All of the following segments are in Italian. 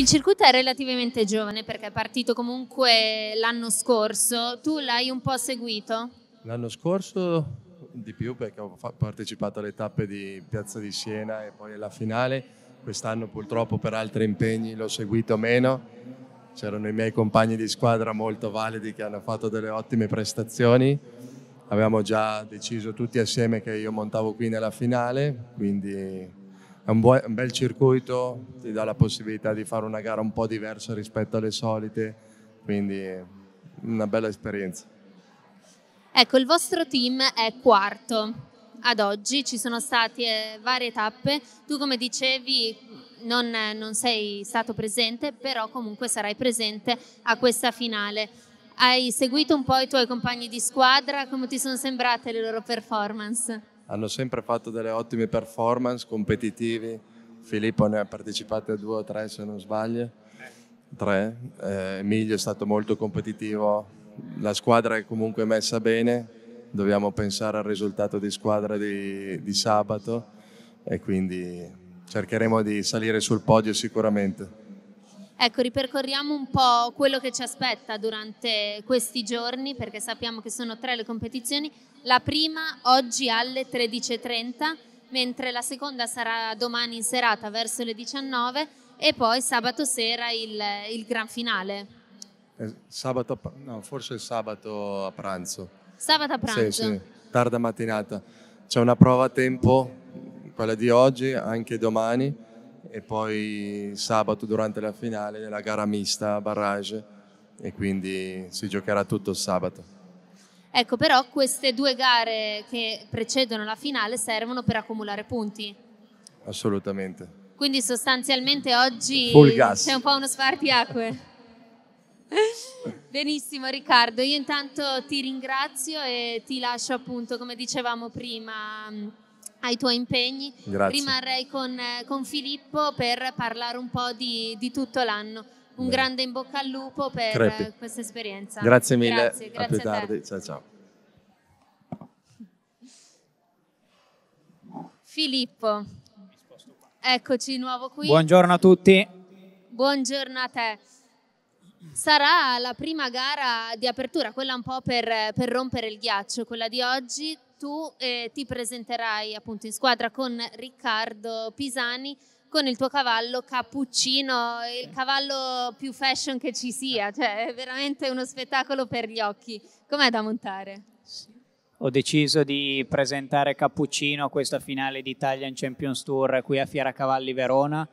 Il circuito è relativamente giovane perché è partito comunque l'anno scorso. Tu l'hai un po' seguito? L'anno scorso di più perché ho partecipato alle tappe di Piazza di Siena e poi alla finale. Quest'anno purtroppo per altri impegni l'ho seguito meno. C'erano i miei compagni di squadra molto validi che hanno fatto delle ottime prestazioni. Avevamo già deciso tutti assieme che io montavo qui nella finale, quindi un, buon, un bel circuito, ti dà la possibilità di fare una gara un po' diversa rispetto alle solite, quindi una bella esperienza. Ecco, il vostro team è quarto ad oggi, ci sono state varie tappe, tu come dicevi non, non, sei stato presente, però comunque sarai presente a questa finale. Hai seguito un po' i tuoi compagni di squadra, come ti sono sembrate le loro performance? hanno sempre fatto delle ottime performance competitivi. Filippo ne ha partecipate due o tre se non sbaglio, tre. Eh, Emilio è stato molto competitivo, la squadra è comunque messa bene, dobbiamo pensare al risultato di squadra di, di sabato e quindi cercheremo di salire sul podio sicuramente. Ecco, ripercorriamo un po' quello che ci aspetta durante questi giorni, perché sappiamo che sono tre le competizioni. La prima oggi alle 13.30, mentre la seconda sarà domani in serata verso le 19 e poi sabato sera il, il gran finale. Eh, sabato, no, forse sabato a pranzo. Sabato a pranzo? Sì, sì, tarda mattinata. C'è una prova a tempo, quella di oggi, anche domani e poi sabato durante la finale nella gara mista a Barrage e quindi si giocherà tutto sabato. Ecco, però queste due gare che precedono la finale servono per accumulare punti. Assolutamente. Quindi sostanzialmente oggi c'è un po' uno spartiacque. Benissimo Riccardo, io intanto ti ringrazio e ti lascio appunto, come dicevamo prima, ai tuoi impegni. Grazie. Rimarrei con, eh, con, Filippo per parlare un po' di, di tutto l'anno. Un Beh. grande in bocca al lupo per Crepi. questa esperienza. Grazie mille, grazie, grazie a più a tardi. Ciao ciao. Filippo, eccoci di nuovo qui. Buongiorno a tutti. Buongiorno a te. Sarà la prima gara di apertura, quella un po' per, per rompere il ghiaccio, quella di oggi tu eh, ti presenterai appunto in squadra con Riccardo Pisani con il tuo cavallo cappuccino, il cavallo più fashion che ci sia, cioè è veramente uno spettacolo per gli occhi. Com'è da montare? Ho deciso di presentare Cappuccino a questa finale di Italian Champions Tour qui a Fiera Cavalli Verona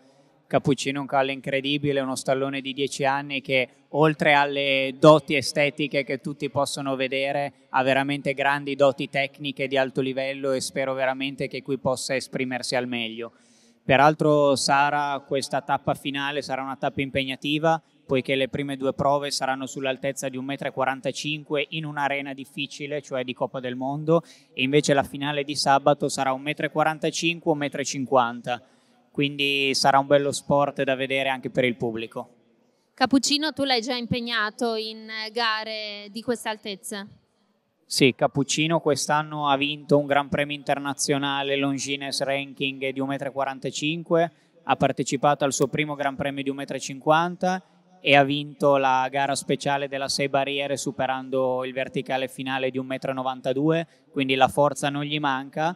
Cappuccino è un calle incredibile, uno stallone di 10 anni che oltre alle doti estetiche che tutti possono vedere, ha veramente grandi doti tecniche di alto livello e spero veramente che qui possa esprimersi al meglio. Peraltro Sara questa tappa finale sarà una tappa impegnativa poiché le prime due prove saranno sull'altezza di 1,45 m in un'arena difficile, cioè di Coppa del Mondo, e invece la finale di sabato sarà 1,45 m, 1,50 m quindi sarà un bello sport da vedere anche per il pubblico. Cappuccino, tu l'hai già impegnato in gare di questa altezza? Sì, Cappuccino quest'anno ha vinto un Gran Premio internazionale Longines Ranking di 1,45 m, ha partecipato al suo primo Gran Premio di 1,50 m e ha vinto la gara speciale della 6 barriere superando il verticale finale di 1,92 m, quindi la forza non gli manca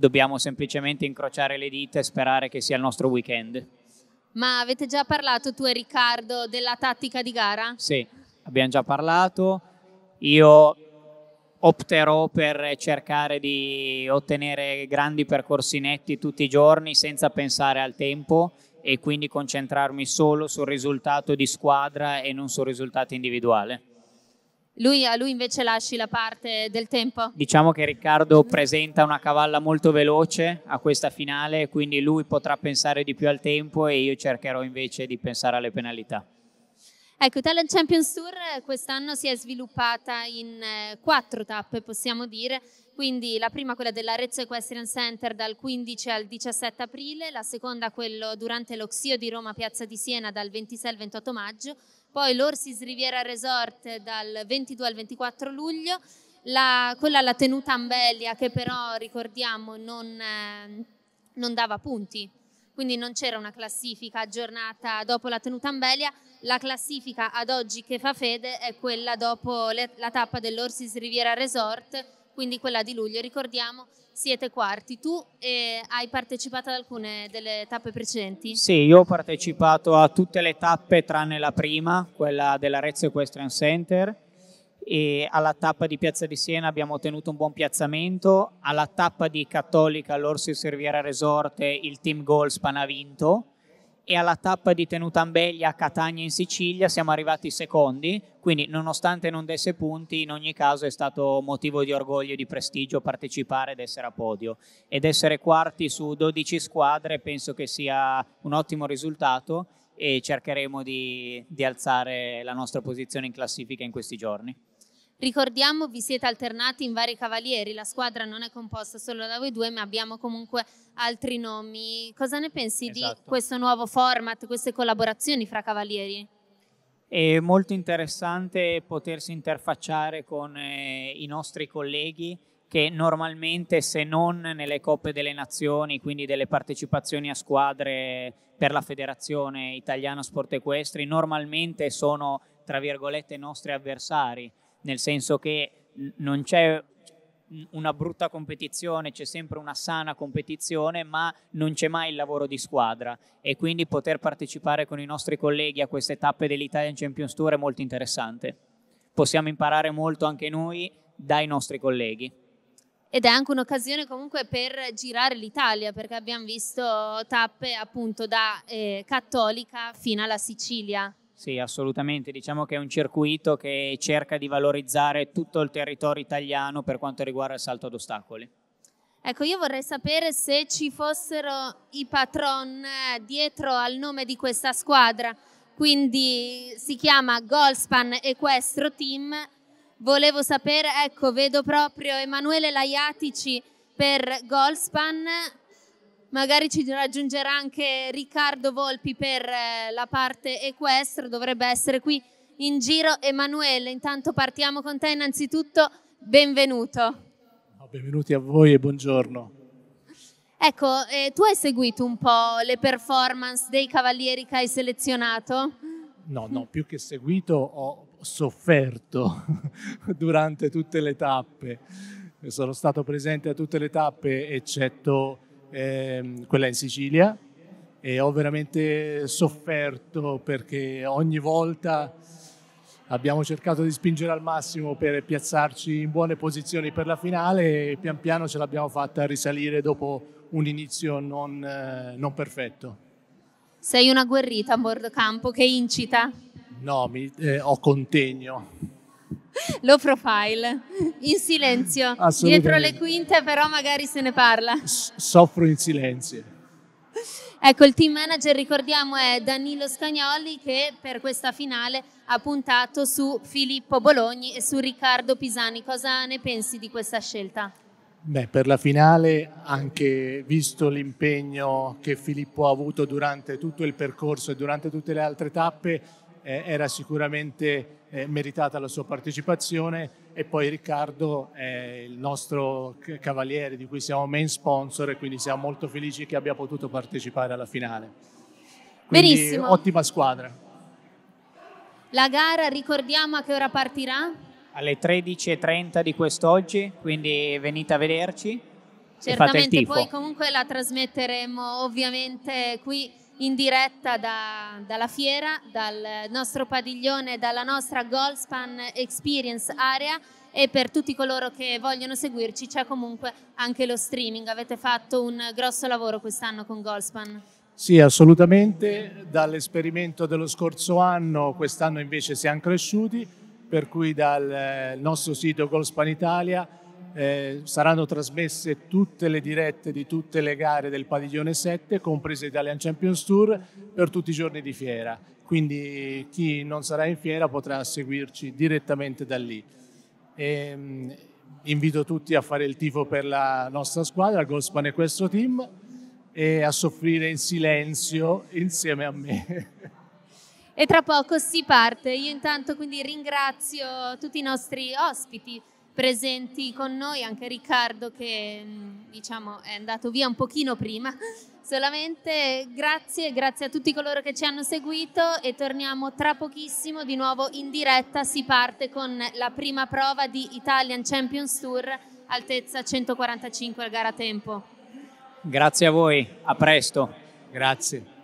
dobbiamo semplicemente incrociare le dita e sperare che sia il nostro weekend. Ma avete già parlato tu e Riccardo della tattica di gara? Sì, abbiamo già parlato. Io opterò per cercare di ottenere grandi percorsi netti tutti i giorni senza pensare al tempo e quindi concentrarmi solo sul risultato di squadra e non sul risultato individuale. Lui, a lui invece lasci la parte del tempo? Diciamo che Riccardo presenta una cavalla molto veloce a questa finale, quindi lui potrà pensare di più al tempo e io cercherò invece di pensare alle penalità. Ecco, Italian Champions Tour eh, quest'anno si è sviluppata in eh, quattro tappe, possiamo dire. Quindi la prima quella dell'Arezzo Equestrian Center dal 15 al 17 aprile, la seconda quello durante l'Oxio di Roma Piazza di Siena dal 26 al 28 maggio, poi l'Orsis Riviera Resort dal 22 al 24 luglio, la, quella alla tenuta Ambelia che però ricordiamo non, eh, non dava punti, quindi non c'era una classifica aggiornata dopo la tenuta Ambelia, la classifica ad oggi che fa fede è quella dopo le, la tappa dell'Orsis Riviera Resort quindi quella di luglio. Ricordiamo, siete quarti. Tu eh, hai partecipato ad alcune delle tappe precedenti? Sì, io ho partecipato a tutte le tappe tranne la prima, quella dell'Arezzo Equestrian Center. E alla tappa di Piazza di Siena abbiamo ottenuto un buon piazzamento, alla tappa di Cattolica all'Orsi Serviera Resort il team Goldspan ha vinto e alla tappa di Tenutambeglia a Catania in Sicilia siamo arrivati secondi, quindi nonostante non desse punti in ogni caso è stato motivo di orgoglio e di prestigio partecipare ed essere a podio ed essere quarti su 12 squadre penso che sia un ottimo risultato e cercheremo di, di alzare la nostra posizione in classifica in questi giorni. Ricordiamo, vi siete alternati in vari cavalieri, la squadra non è composta solo da voi due, ma abbiamo comunque altri nomi. Cosa ne pensi esatto. di questo nuovo format, queste collaborazioni fra cavalieri? È molto interessante potersi interfacciare con eh, i nostri colleghi che normalmente se non nelle coppe delle nazioni, quindi delle partecipazioni a squadre per la Federazione Italiana Sport Equestri, normalmente sono tra virgolette nostri avversari nel senso che non c'è una brutta competizione, c'è sempre una sana competizione, ma non c'è mai il lavoro di squadra e quindi poter partecipare con i nostri colleghi a queste tappe dell'Italian Champions Tour è molto interessante. Possiamo imparare molto anche noi dai nostri colleghi. Ed è anche un'occasione comunque per girare l'Italia, perché abbiamo visto tappe appunto da eh, Cattolica fino alla Sicilia. Sì, assolutamente. Diciamo che è un circuito che cerca di valorizzare tutto il territorio italiano per quanto riguarda il salto ad ostacoli. Ecco, io vorrei sapere se ci fossero i patron eh, dietro al nome di questa squadra, quindi si chiama Goldspan Equestro Team. Volevo sapere, ecco, vedo proprio Emanuele Laiatici per Goldspan magari ci raggiungerà anche Riccardo Volpi per eh, la parte equestre, dovrebbe essere qui in giro Emanuele. Intanto partiamo con te innanzitutto, benvenuto. Oh, benvenuti a voi e buongiorno. Ecco, eh, tu hai seguito un po' le performance dei cavalieri che hai selezionato? No, no, più che seguito ho sofferto durante tutte le tappe. Sono stato presente a tutte le tappe eccetto ehm, quella in Sicilia e ho veramente sofferto perché ogni volta abbiamo cercato di spingere al massimo per piazzarci in buone posizioni per la finale e pian piano ce l'abbiamo fatta risalire dopo un inizio non, eh, non perfetto. Sei una guerrita a bordo campo che incita? No, mi, eh, ho contegno low profile, in silenzio. Dietro le quinte però magari se ne parla. soffro in silenzio. Ecco, il team manager, ricordiamo, è Danilo Scagnoli che per questa finale ha puntato su Filippo Bologni e su Riccardo Pisani. Cosa ne pensi di questa scelta? Beh, per la finale, anche visto l'impegno che Filippo ha avuto durante tutto il percorso e durante tutte le altre tappe, eh, era sicuramente eh, meritata la sua partecipazione e poi Riccardo è il nostro cavaliere di cui siamo main sponsor e quindi siamo molto felici che abbia potuto partecipare alla finale. Quindi, Benissimo. ottima squadra. La gara ricordiamo a che ora partirà? Alle 13.30 di quest'oggi, quindi venite a vederci. Certamente, poi comunque la trasmetteremo ovviamente qui in diretta da, dalla fiera, dal nostro padiglione, dalla nostra Goldspan Experience Area e per tutti coloro che vogliono seguirci c'è comunque anche lo streaming. Avete fatto un grosso lavoro quest'anno con Goldspan. Sì, assolutamente. Dall'esperimento dello scorso anno, quest'anno invece siamo cresciuti, per cui dal eh, nostro sito Goldspan Italia eh, saranno trasmesse tutte le dirette di tutte le gare del padiglione 7, comprese Italian Champions Tour, per tutti i giorni di fiera. Quindi chi non sarà in fiera potrà seguirci direttamente da lì. E, ehm, invito tutti a fare il tifo per la nostra squadra, Gospan e questo team, e a soffrire in silenzio insieme a me. E tra poco si parte. Io intanto quindi ringrazio tutti i nostri ospiti presenti con noi anche Riccardo che mm, diciamo è andato via un pochino prima. Solamente grazie, grazie a tutti coloro che ci hanno seguito e torniamo tra pochissimo di nuovo in diretta, si parte con la prima prova di Italian Champions Tour altezza 145 al gara tempo. Grazie a voi, a presto. Grazie.